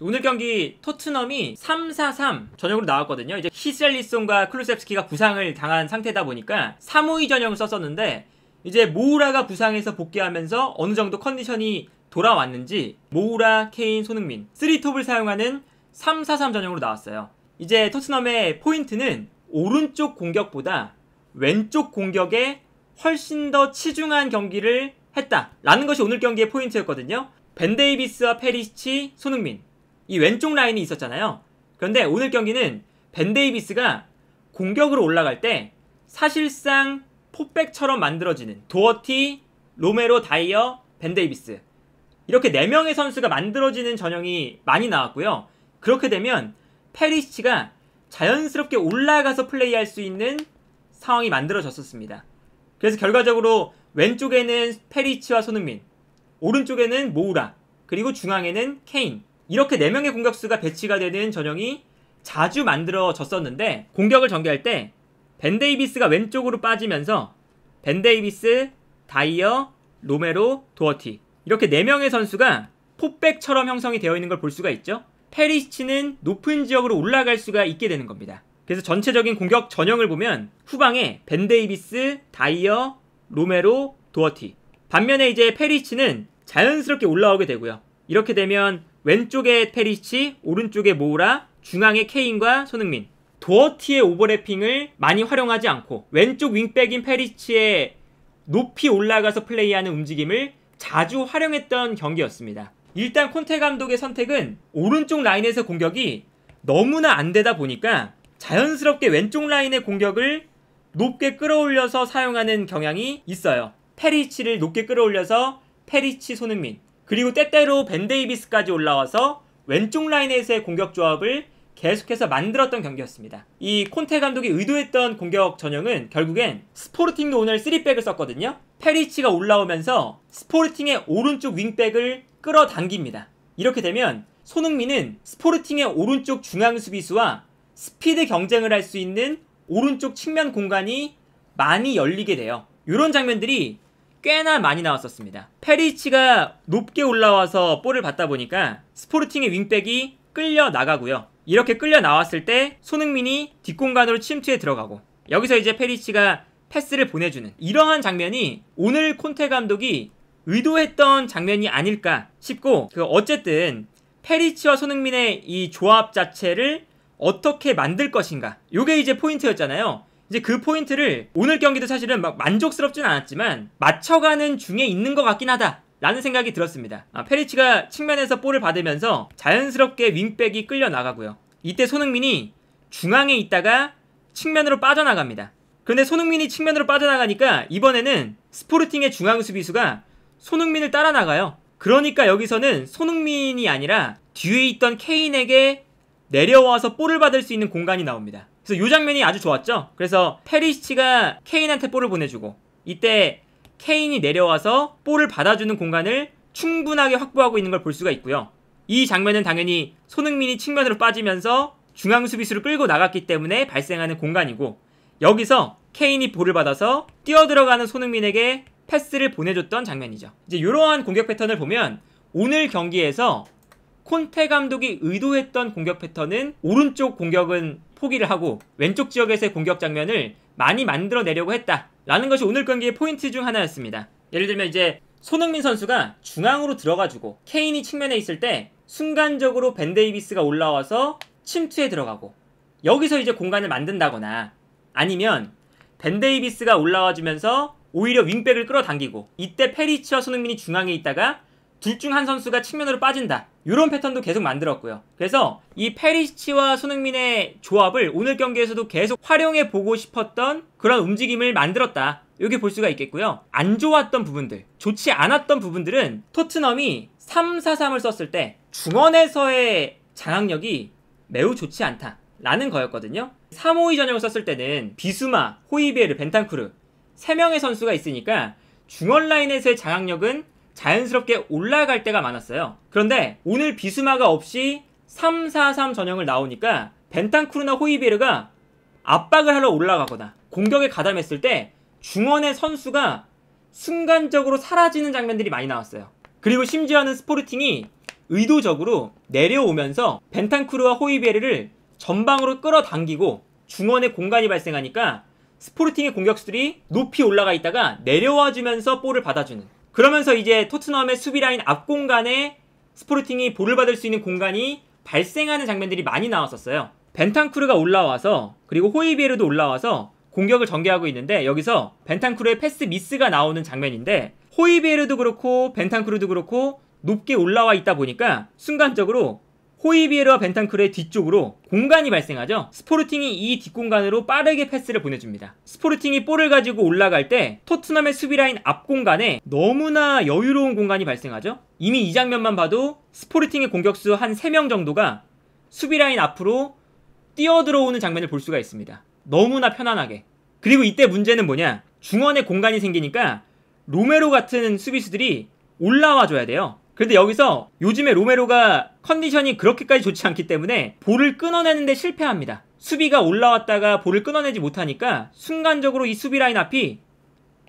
오늘 경기 토트넘이 3-4-3 전형으로 나왔거든요. 이제 히셀리송과 클루셉스키가 부상을 당한 상태다 보니까 3-5-2 전형을 썼었는데 이제 모우라가 부상해서 복귀하면서 어느 정도 컨디션이 돌아왔는지 모우라, 케인, 손흥민 3톱을 사용하는 3-4-3 전형으로 나왔어요. 이제 토트넘의 포인트는 오른쪽 공격보다 왼쪽 공격에 훨씬 더 치중한 경기를 했다라는 것이 오늘 경기의 포인트였거든요. 벤데이비스와 페리치, 시 손흥민 이 왼쪽 라인이 있었잖아요. 그런데 오늘 경기는 벤 데이비스가 공격으로 올라갈 때 사실상 포백처럼 만들어지는 도어티, 로메로, 다이어, 벤 데이비스 이렇게 4명의 선수가 만들어지는 전형이 많이 나왔고요. 그렇게 되면 페리시치가 자연스럽게 올라가서 플레이할 수 있는 상황이 만들어졌었습니다. 그래서 결과적으로 왼쪽에는 페리치와 손흥민, 오른쪽에는 모우라, 그리고 중앙에는 케인, 이렇게 4명의 공격수가 배치가 되는 전형이 자주 만들어졌었는데 공격을 전개할 때 벤데이비스가 왼쪽으로 빠지면서 벤데이비스, 다이어, 로메로, 도어티 이렇게 4명의 선수가 포백처럼 형성이 되어 있는 걸 볼 수가 있죠. 페리시치는 높은 지역으로 올라갈 수가 있게 되는 겁니다. 그래서 전체적인 공격 전형을 보면 후방에 벤데이비스, 다이어, 로메로, 도어티 반면에 이제 페리치는 시 자연스럽게 올라오게 되고요. 이렇게 되면 왼쪽에 페리치, 오른쪽에 모우라, 중앙에 케인과 손흥민. 도어티의 오버래핑을 많이 활용하지 않고 왼쪽 윙백인 페리치의 높이 올라가서 플레이하는 움직임을 자주 활용했던 경기였습니다. 일단 콘테 감독의 선택은 오른쪽 라인에서 공격이 너무나 안 되다 보니까 자연스럽게 왼쪽 라인의 공격을 높게 끌어올려서 사용하는 경향이 있어요. 페리치를 높게 끌어올려서 페리치 손흥민, 그리고 때때로 벤데이비스까지 올라와서 왼쪽 라인에서의 공격 조합을 계속해서 만들었던 경기였습니다. 이 콘테 감독이 의도했던 공격 전형은 결국엔 스포르팅도 오늘 3백을 썼거든요. 페리치가 올라오면서 스포르팅의 오른쪽 윙백을 끌어당깁니다. 이렇게 되면 손흥민은 스포르팅의 오른쪽 중앙 수비수와 스피드 경쟁을 할 수 있는 오른쪽 측면 공간이 많이 열리게 돼요. 이런 장면들이 꽤나 많이 나왔었습니다. 페리치가 높게 올라와서 볼을 받다 보니까 스포르팅의 윙백이 끌려 나가고요. 이렇게 끌려 나왔을 때 손흥민이 뒷공간으로 침투에 들어가고 여기서 이제 페리치가 패스를 보내주는 이러한 장면이 오늘 콘테 감독이 의도했던 장면이 아닐까 싶고 그 어쨌든 페리치와 손흥민의 이 조합 자체를 어떻게 만들 것인가 요게 이제 포인트였잖아요 이제 그 포인트를 오늘 경기도 사실은 막 만족스럽진 않았지만 맞춰가는 중에 있는 것 같긴 하다. 라는 생각이 들었습니다. 아, 페리치가 측면에서 볼을 받으면서 자연스럽게 윙백이 끌려 나가고요. 이때 손흥민이 중앙에 있다가 측면으로 빠져나갑니다. 그런데 손흥민이 측면으로 빠져나가니까 이번에는 스포르팅의 중앙 수비수가 손흥민을 따라 나가요. 그러니까 여기서는 손흥민이 아니라 뒤에 있던 케인에게 내려와서 볼을 받을 수 있는 공간이 나옵니다. 그래서 요 장면이 아주 좋았죠. 그래서 페리시치가 케인한테 볼을 보내주고 이때 케인이 내려와서 볼을 받아주는 공간을 충분하게 확보하고 있는 걸 볼 수가 있고요. 이 장면은 당연히 손흥민이 측면으로 빠지면서 중앙 수비수를 끌고 나갔기 때문에 발생하는 공간이고 여기서 케인이 볼을 받아서 뛰어 들어가는 손흥민에게 패스를 보내줬던 장면이죠. 이제 이러한 공격 패턴을 보면 오늘 경기에서 콘테 감독이 의도했던 공격 패턴은 오른쪽 공격은 포기를 하고 왼쪽 지역에서의 공격 장면을 많이 만들어내려고 했다라는 것이 오늘 경기의 포인트 중 하나였습니다. 예를 들면 이제 손흥민 선수가 중앙으로 들어가주고 케인이 측면에 있을 때 순간적으로 벤데이비스가 올라와서 침투에 들어가고 여기서 이제 공간을 만든다거나 아니면 벤데이비스가 올라와주면서 오히려 윙백을 끌어당기고 이때 페리치와 손흥민이 중앙에 있다가 둘중한 선수가 측면으로 빠진다. 이런 패턴도 계속 만들었고요. 그래서 이 페리치와 시 손흥민의 조합을 오늘 경기에서도 계속 활용해 보고 싶었던 그런 움직임을 만들었다. 여기 볼 수가 있겠고요. 안 좋았던 부분들, 좋지 않았던 부분들은 토트넘이 3-4-3을 썼을 때 중원에서의 장악력이 매우 좋지 않다. 라는 거였거든요. 3-5-2 전형을 썼을 때는 비수마, 호이비에르 벤탄쿠르 3명의 선수가 있으니까 중원 라인에서의 장악력은 자연스럽게 올라갈 때가 많았어요. 그런데 오늘 비수마가 없이 3-4-3 전형을 나오니까 벤탄쿠르나 호이베르가 압박을 하러 올라가거나 공격에 가담했을 때 중원의 선수가 순간적으로 사라지는 장면들이 많이 나왔어요. 그리고 심지어는 스포르팅이 의도적으로 내려오면서 벤탄쿠르와 호이베르를 전방으로 끌어당기고 중원의 공간이 발생하니까 스포르팅의 공격수들이 높이 올라가 있다가 내려와 주면서 볼을 받아주는 그러면서 이제 토트넘의 수비 라인 앞 공간에 스포르팅이 볼을 받을 수 있는 공간이 발생하는 장면들이 많이 나왔었어요. 벤탄쿠르가 올라와서 그리고 호이비에르도 올라와서 공격을 전개하고 있는데 여기서 벤탄쿠르의 패스 미스가 나오는 장면인데 호이비에르도 그렇고 벤탄쿠르도 그렇고 높게 올라와 있다 보니까 순간적으로 호이비에르와 벤탄크의 뒤쪽으로 공간이 발생하죠. 스포르팅이 이 뒷공간으로 빠르게 패스를 보내줍니다. 스포르팅이 볼을 가지고 올라갈 때 토트넘의 수비라인 앞공간에 너무나 여유로운 공간이 발생하죠. 이미 이 장면만 봐도 스포르팅의 공격수 한 3명 정도가 수비라인 앞으로 뛰어들어오는 장면을 볼 수가 있습니다. 너무나 편안하게. 그리고 이때 문제는 뭐냐? 중원에 공간이 생기니까 로메로 같은 수비수들이 올라와 줘야 돼요. 그런데 여기서 요즘에 로메로가 컨디션이 그렇게까지 좋지 않기 때문에 볼을 끊어내는데 실패합니다. 수비가 올라왔다가 볼을 끊어내지 못하니까 순간적으로 이 수비 라인 앞이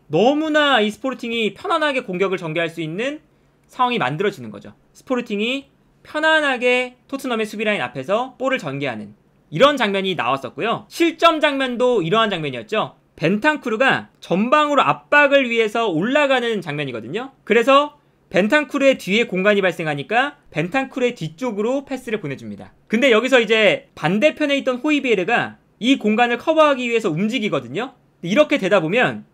너무나 이 스포르팅이 편안하게 공격을 전개할 수 있는 상황이 만들어지는 거죠. 스포르팅이 편안하게 토트넘의 수비 라인 앞에서 볼을 전개하는 이런 장면이 나왔었고요. 실점 장면도 이러한 장면이었죠. 벤탄크루가 전방으로 압박을 위해서 올라가는 장면이거든요. 그래서 벤탄쿠르의 뒤에 공간이 발생하니까 벤탄쿠르의 뒤쪽으로 패스를 보내줍니다. 근데 여기서 이제 반대편에 있던 호이비에르가 이 공간을 커버하기 위해서 움직이거든요. 이렇게 되다 보면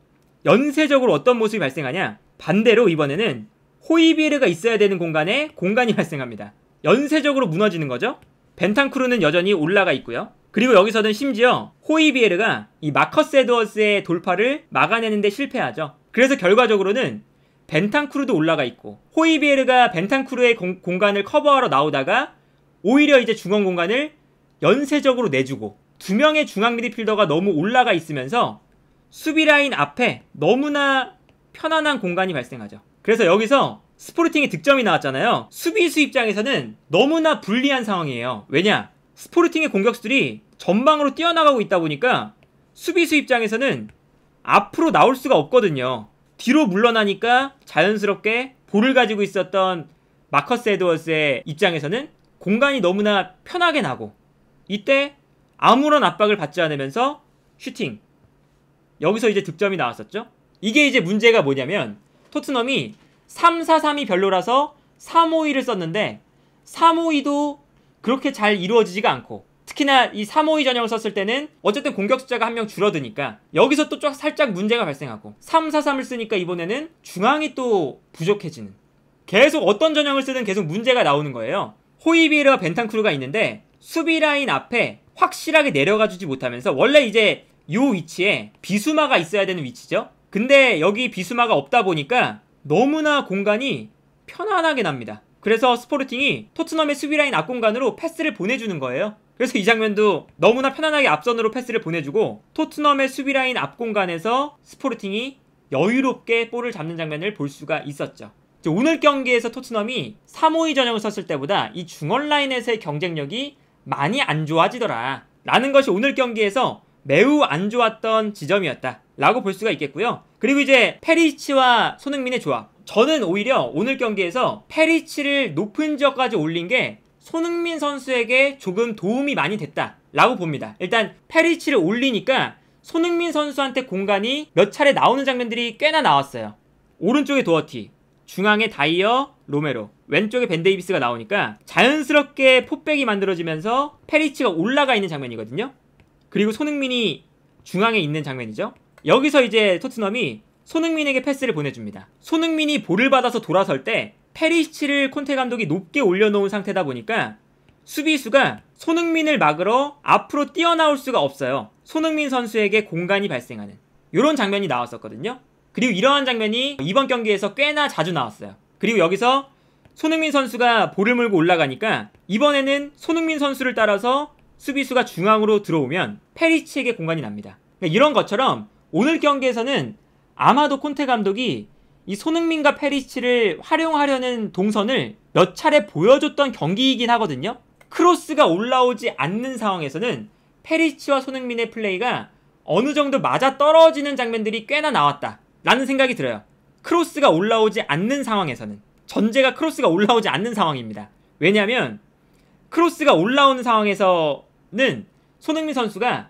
연쇄적으로 어떤 모습이 발생하냐? 반대로 이번에는 호이비에르가 있어야 되는 공간에 공간이 발생합니다. 연쇄적으로 무너지는 거죠. 벤탄쿠르는 여전히 올라가 있고요. 그리고 여기서는 심지어 호이비에르가 이 마커스 에드워스의 돌파를 막아내는데 실패하죠. 그래서 결과적으로는 벤탄크루도 올라가 있고 호이비에르가 벤탄크루의 공, 공간을 커버하러 나오다가 오히려 이제 중원 공간을 연쇄적으로 내주고 두 명의 중앙 미드필더가 너무 올라가 있으면서 수비 라인 앞에 너무나 편안한 공간이 발생하죠. 그래서 여기서 스포르팅의 득점이 나왔잖아요. 수비수 입장에서는 너무나 불리한 상황이에요. 왜냐? 스포르팅의 공격수들이 전방으로 뛰어나가고 있다 보니까 수비수 입장에서는 앞으로 나올 수가 없거든요. 뒤로 물러나니까 자연스럽게 볼을 가지고 있었던 마커스 에드워스의 입장에서는 공간이 너무나 편하게 나고 이때 아무런 압박을 받지 않으면서 슈팅 여기서 이제 득점이 나왔었죠 이게 이제 문제가 뭐냐면 토트넘이 3-4-3이 별로라서 3-5-2를 썼는데 3-5-2도 그렇게 잘 이루어지지가 않고 특히나 이 352 전형을 썼을 때는 어쨌든 공격 숫자가 한 명 줄어드니까 여기서 또 쫙 살짝 문제가 발생하고 343을 쓰니까 이번에는 중앙이 또 부족해지는 계속 어떤 전형을 쓰든 계속 문제가 나오는 거예요. 호이비르와 벤탄크루가 있는데 수비 라인 앞에 확실하게 내려가 주지 못하면서 원래 이제 요 위치에 비수마가 있어야 되는 위치죠. 근데 여기 비수마가 없다 보니까 너무나 공간이 편안하게 납니다. 그래서 스포르팅이 토트넘의 수비라인 앞공간으로 패스를 보내주는 거예요. 그래서 이 장면도 너무나 편안하게 앞선으로 패스를 보내주고 토트넘의 수비라인 앞공간에서 스포르팅이 여유롭게 볼을 잡는 장면을 볼 수가 있었죠. 오늘 경기에서 토트넘이 3-5-2 전형을 썼을 때보다 이 중원 라인에서의 경쟁력이 많이 안 좋아지더라 라는 것이 오늘 경기에서 매우 안 좋았던 지점이었다 라고 볼 수가 있겠고요. 그리고 이제 페리치와 손흥민의 조합 저는 오히려 오늘 경기에서 페리치를 높은 지역까지 올린 게 손흥민 선수에게 조금 도움이 많이 됐다라고 봅니다. 일단 페리치를 올리니까 손흥민 선수한테 공간이 몇 차례 나오는 장면들이 꽤나 나왔어요. 오른쪽에 도어티, 중앙에 다이어, 로메로, 왼쪽에 벤데이비스가 나오니까 자연스럽게 포백이 만들어지면서 페리치가 올라가 있는 장면이거든요. 그리고 손흥민이 중앙에 있는 장면이죠. 여기서 이제 토트넘이 손흥민에게 패스를 보내줍니다. 손흥민이 볼을 받아서 돌아설 때 페리시를 치 콘테 감독이 높게 올려놓은 상태다 보니까 수비수가 손흥민을 막으러 앞으로 뛰어나올 수가 없어요. 손흥민 선수에게 공간이 발생하는 이런 장면이 나왔었거든요. 그리고 이러한 장면이 이번 경기에서 꽤나 자주 나왔어요. 그리고 여기서 손흥민 선수가 볼을 물고 올라가니까 이번에는 손흥민 선수를 따라서 수비수가 중앙으로 들어오면 페리치에게 공간이 납니다. 그러니까 이런 것처럼 오늘 경기에서는 아마도 콘테 감독이 이 손흥민과 페리치를 활용하려는 동선을 몇 차례 보여줬던 경기이긴 하거든요. 크로스가 올라오지 않는 상황에서는 페리치와 손흥민의 플레이가 어느 정도 맞아 떨어지는 장면들이 꽤나 나왔다. 라는 생각이 들어요. 크로스가 올라오지 않는 상황에서는. 전제가 크로스가 올라오지 않는 상황입니다. 왜냐하면 크로스가 올라오는 상황에서는 손흥민 선수가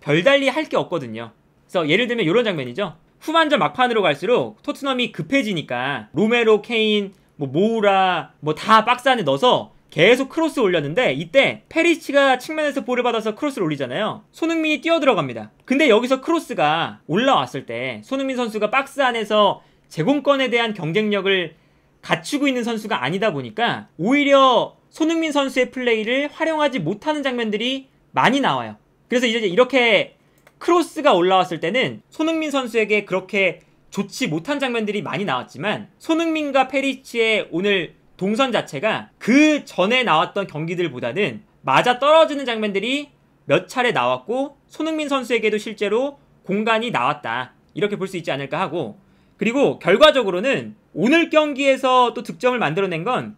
별달리 할 게 없거든요. 그래서 예를 들면 이런 장면이죠. 후반전 막판으로 갈수록 토트넘이 급해지니까 로메로, 케인, 뭐 모우라 뭐 다 박스 안에 넣어서 계속 크로스 올렸는데 이때 페리치가 측면에서 볼을 받아서 크로스를 올리잖아요. 손흥민이 뛰어들어갑니다. 근데 여기서 크로스가 올라왔을 때 손흥민 선수가 박스 안에서 제공권에 대한 경쟁력을 갖추고 있는 선수가 아니다 보니까 오히려 손흥민 선수의 플레이를 활용하지 못하는 장면들이 많이 나와요. 그래서 이제 이렇게 크로스가 올라왔을 때는 손흥민 선수에게 그렇게 좋지 못한 장면들이 많이 나왔지만 손흥민과 페리치의 오늘 동선 자체가 그 전에 나왔던 경기들보다는 맞아 떨어지는 장면들이 몇 차례 나왔고 손흥민 선수에게도 실제로 공간이 나왔다 이렇게 볼 수 있지 않을까 하고 그리고 결과적으로는 오늘 경기에서 또 득점을 만들어낸 건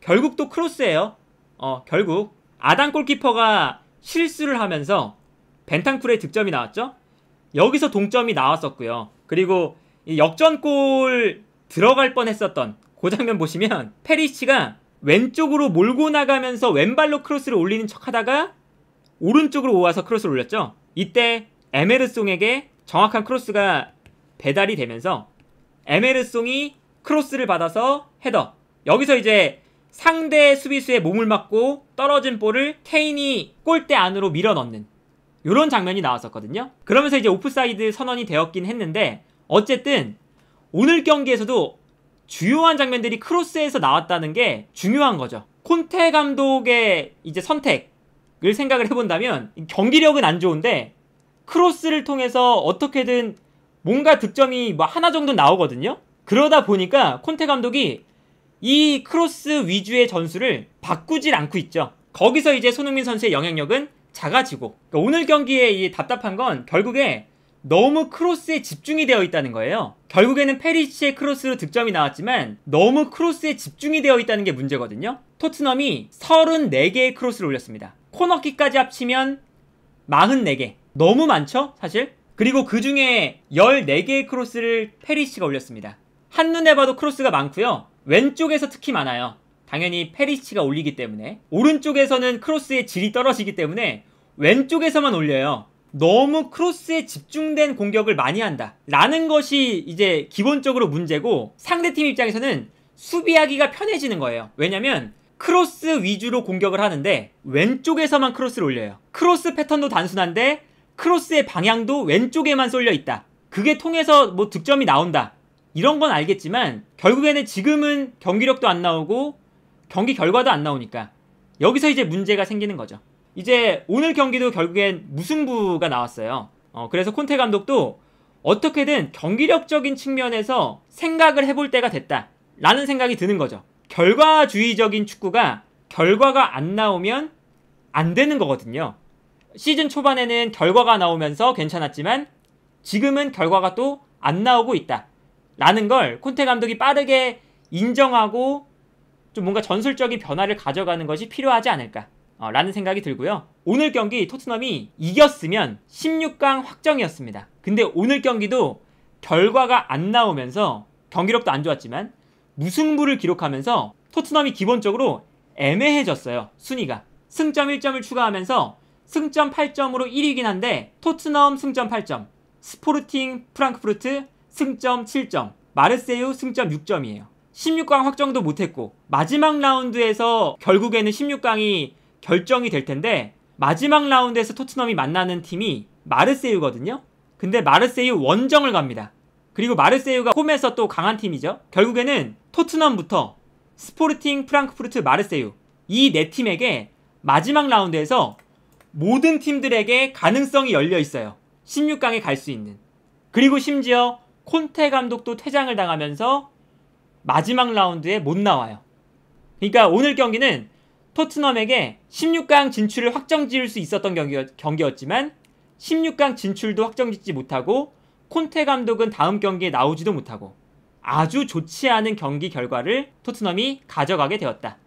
결국 또 크로스예요. 어 결국 아담 골키퍼가 실수를 하면서 벤탄쿨의 득점이 나왔죠. 여기서 동점이 나왔었고요. 그리고 역전골 들어갈 뻔했었던 그 장면 보시면 페리치가 왼쪽으로 몰고 나가면서 왼발로 크로스를 올리는 척하다가 오른쪽으로 오와서 크로스를 올렸죠. 이때 에메르송에게 정확한 크로스가 배달이 되면서 에메르송이 크로스를 받아서 헤더. 여기서 이제 상대 수비수의 몸을 맞고 떨어진 볼을 케인이 골대 안으로 밀어 넣는 이런 장면이 나왔었거든요. 그러면서 이제 오프사이드 선언이 되었긴 했는데 어쨌든 오늘 경기에서도 주요한 장면들이 크로스에서 나왔다는 게 중요한 거죠. 콘테 감독의 이제 선택을 생각을 해본다면 경기력은 안 좋은데 크로스를 통해서 어떻게든 뭔가 득점이 뭐 하나 정도 나오거든요. 그러다 보니까 콘테 감독이 이 크로스 위주의 전술을 바꾸질 않고 있죠. 거기서 이제 손흥민 선수의 영향력은 작아지고 그러니까 오늘 경기에이 답답한 건 결국에 너무 크로스에 집중이 되어 있다는 거예요. 결국에는 페리치의 크로스로 득점이 나왔지만 너무 크로스에 집중이 되어 있다는 게 문제거든요. 토트넘이 34개의 크로스를 올렸습니다. 코너킥까지 합치면 44개. 너무 많죠? 사실? 그리고 그 중에 14개의 크로스를 페리치가 올렸습니다. 한눈에 봐도 크로스가 많고요. 왼쪽에서 특히 많아요. 당연히 페리치가 올리기 때문에 오른쪽에서는 크로스의 질이 떨어지기 때문에 왼쪽에서만 올려요. 너무 크로스에 집중된 공격을 많이 한다. 라는 것이 이제 기본적으로 문제고 상대팀 입장에서는 수비하기가 편해지는 거예요. 왜냐면 크로스 위주로 공격을 하는데 왼쪽에서만 크로스를 올려요. 크로스 패턴도 단순한데 크로스의 방향도 왼쪽에만 쏠려 있다. 그게 통해서 뭐 득점이 나온다. 이런 건 알겠지만 결국에는 지금은 경기력도 안 나오고 경기 결과도 안 나오니까 여기서 이제 문제가 생기는 거죠. 이제 오늘 경기도 결국엔 무승부가 나왔어요. 어, 그래서 콘테 감독도 어떻게든 경기력적인 측면에서 생각을 해볼 때가 됐다. 라는 생각이 드는 거죠. 결과주의적인 축구가 결과가 안 나오면 안 되는 거거든요. 시즌 초반에는 결과가 나오면서 괜찮았지만 지금은 결과가 또 안 나오고 있다. 라는 걸 콘테 감독이 빠르게 인정하고 좀 뭔가 전술적인 변화를 가져가는 것이 필요하지 않을까 어, 라는 생각이 들고요. 오늘 경기 토트넘이 이겼으면 16강 확정이었습니다. 근데 오늘 경기도 결과가 안 나오면서 경기력도 안 좋았지만 무승부를 기록하면서 토트넘이 기본적으로 애매해졌어요. 순위가. 승점 1점을 추가하면서 승점 8점으로 1위긴 한데 토트넘 승점 8점, 스포르팅 프랑크푸르트 승점 7점, 마르세유 승점 6점이에요. 16강 확정도 못했고 마지막 라운드에서 결국에는 16강이 결정이 될 텐데 마지막 라운드에서 토트넘이 만나는 팀이 마르세유거든요. 근데 마르세유 원정을 갑니다. 그리고 마르세유가 홈에서 또 강한 팀이죠. 결국에는 토트넘부터 스포르팅 프랑크푸르트 마르세유 이 네 팀에게 마지막 라운드에서 모든 팀들에게 가능성이 열려 있어요. 16강에 갈 수 있는. 그리고 심지어 콘테 감독도 퇴장을 당하면서 마지막 라운드에 못 나와요. 그러니까 오늘 경기는 토트넘에게 16강 진출을 확정 지을 수 있었던 경기였, 지만 16강 진출도 확정 짓지 못하고 콘테 감독은 다음 경기에 나오지도 못하고 아주 좋지 않은 경기 결과를 토트넘이 가져가게 되었다.